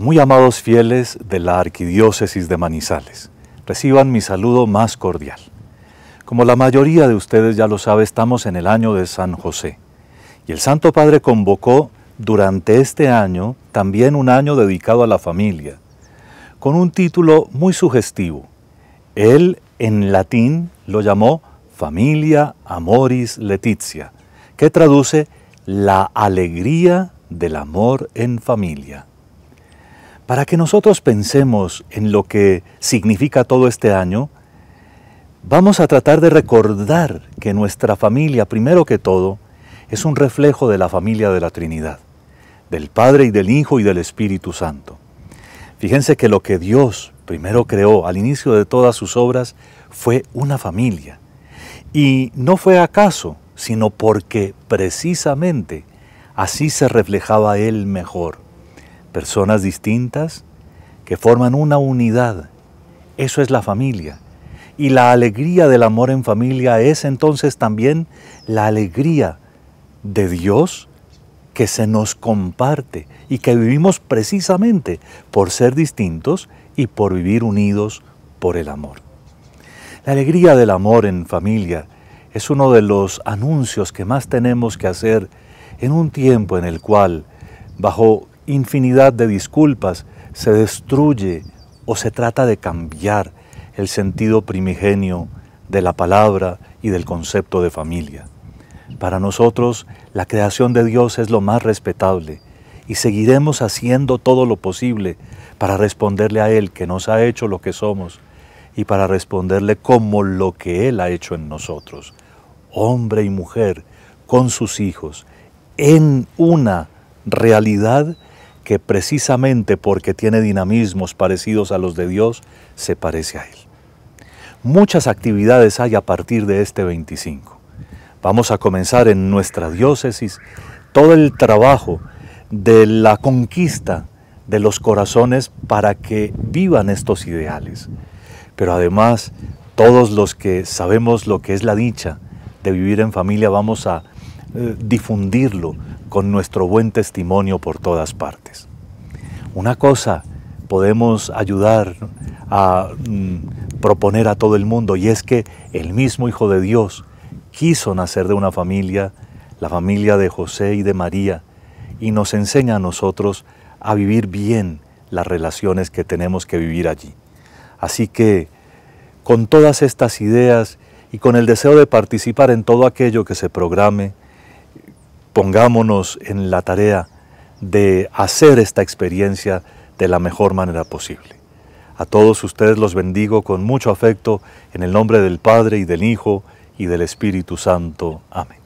Muy amados fieles de la Arquidiócesis de Manizales, reciban mi saludo más cordial. Como la mayoría de ustedes ya lo sabe, estamos en el año de San José y el Santo Padre convocó durante este año también un año dedicado a la familia, con un título muy sugestivo. Él en latín lo llamó Familia Amoris Letizia, que traduce la alegría del amor en familia. Para que nosotros pensemos en lo que significa todo este año, vamos a tratar de recordar que nuestra familia, primero que todo, es un reflejo de la familia de la Trinidad, del Padre y del Hijo y del Espíritu Santo. Fíjense que lo que Dios primero creó al inicio de todas sus obras fue una familia. Y no fue acaso, sino porque precisamente así se reflejaba Él mejor personas distintas que forman una unidad. Eso es la familia. Y la alegría del amor en familia es entonces también la alegría de Dios que se nos comparte y que vivimos precisamente por ser distintos y por vivir unidos por el amor. La alegría del amor en familia es uno de los anuncios que más tenemos que hacer en un tiempo en el cual, bajo infinidad de disculpas, se destruye o se trata de cambiar el sentido primigenio de la palabra y del concepto de familia. Para nosotros, la creación de Dios es lo más respetable y seguiremos haciendo todo lo posible para responderle a Él que nos ha hecho lo que somos y para responderle como lo que Él ha hecho en nosotros, hombre y mujer, con sus hijos, en una realidad que precisamente porque tiene dinamismos parecidos a los de Dios, se parece a Él. Muchas actividades hay a partir de este 25. Vamos a comenzar en nuestra diócesis todo el trabajo de la conquista de los corazones para que vivan estos ideales. Pero además, todos los que sabemos lo que es la dicha de vivir en familia, vamos a eh, difundirlo, con nuestro buen testimonio por todas partes. Una cosa podemos ayudar a mm, proponer a todo el mundo y es que el mismo Hijo de Dios quiso nacer de una familia, la familia de José y de María, y nos enseña a nosotros a vivir bien las relaciones que tenemos que vivir allí. Así que con todas estas ideas y con el deseo de participar en todo aquello que se programe, pongámonos en la tarea de hacer esta experiencia de la mejor manera posible. A todos ustedes los bendigo con mucho afecto en el nombre del Padre y del Hijo y del Espíritu Santo. Amén.